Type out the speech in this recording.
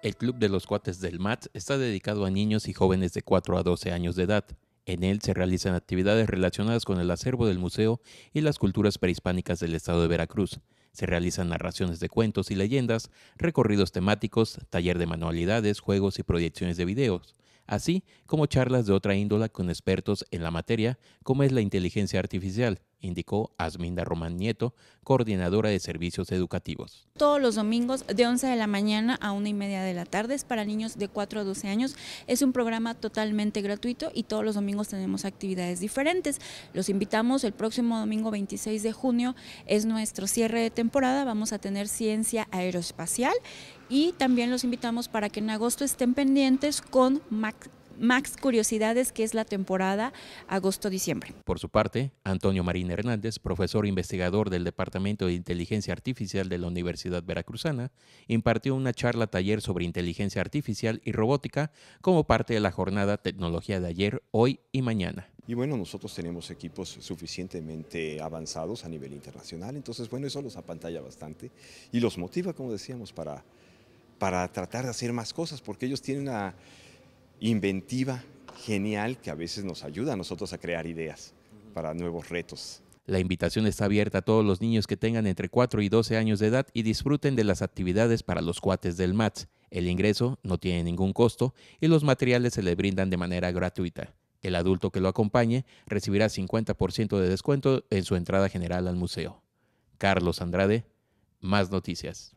El Club de los Cuates del MAT está dedicado a niños y jóvenes de 4 a 12 años de edad. En él se realizan actividades relacionadas con el acervo del museo y las culturas prehispánicas del estado de Veracruz. Se realizan narraciones de cuentos y leyendas, recorridos temáticos, taller de manualidades, juegos y proyecciones de videos así como charlas de otra índola con expertos en la materia, como es la inteligencia artificial, indicó Asminda Román Nieto, coordinadora de servicios educativos. Todos los domingos de 11 de la mañana a 1 y media de la tarde es para niños de 4 a 12 años. Es un programa totalmente gratuito y todos los domingos tenemos actividades diferentes. Los invitamos el próximo domingo 26 de junio, es nuestro cierre de temporada, vamos a tener ciencia aeroespacial y también los invitamos para que en agosto estén pendientes con Mac Max Curiosidades, que es la temporada agosto-diciembre. Por su parte, Antonio Marín Hernández, profesor e investigador del Departamento de Inteligencia Artificial de la Universidad Veracruzana, impartió una charla taller sobre inteligencia artificial y robótica como parte de la jornada Tecnología de ayer, hoy y mañana. Y bueno, nosotros tenemos equipos suficientemente avanzados a nivel internacional, entonces bueno, eso los apantalla bastante y los motiva, como decíamos, para, para tratar de hacer más cosas, porque ellos tienen una inventiva, genial, que a veces nos ayuda a nosotros a crear ideas para nuevos retos. La invitación está abierta a todos los niños que tengan entre 4 y 12 años de edad y disfruten de las actividades para los cuates del MATS. El ingreso no tiene ningún costo y los materiales se le brindan de manera gratuita. El adulto que lo acompañe recibirá 50% de descuento en su entrada general al museo. Carlos Andrade, más noticias.